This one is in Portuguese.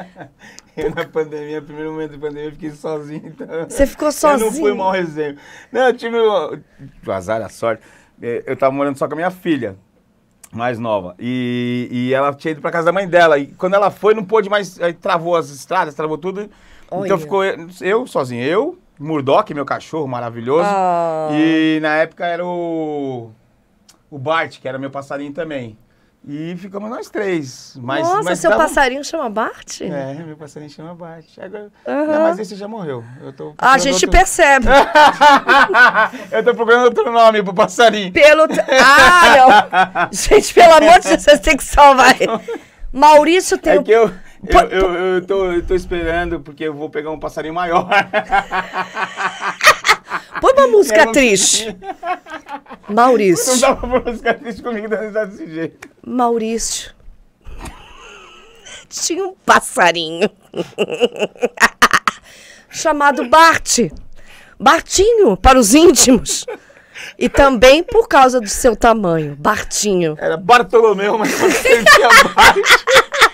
Eu na pandemia, primeiro momento da pandemia, eu fiquei sozinho. Então Você ficou sozinho? Eu não fui mal resenho Não, eu tive o azar, a sorte. É, eu tava morando só com a minha filha, mais nova. E, e ela tinha ido pra casa da mãe dela. E quando ela foi, não pôde mais. Aí travou as estradas, travou tudo. Então, Olha. Então ficou eu, eu sozinho. Eu, Murdoch, meu cachorro maravilhoso. Ah. E na época era o. O Bart, que era meu passarinho também. E ficamos nós três. Mas, Nossa, mas seu tava... passarinho chama Bart? É, meu passarinho chama Bart. Agora, uhum. não, mas esse já morreu. Eu tô ah, a gente outro... percebe. eu tô procurando outro nome pro passarinho. Pelo. Ah, não! gente, pelo amor de Deus, vocês têm que salvar ele. Maurício tem. É que eu, eu, eu, eu, tô, eu tô esperando, porque eu vou pegar um passarinho maior. Põe uma música triste. Maurício. Não dava pra buscar triste comigo desse jeito. Maurício. Tinha um passarinho. chamado Bart. Bartinho, para os íntimos. E também por causa do seu tamanho. Bartinho. Era Bartolomeu, mas parecia Bart.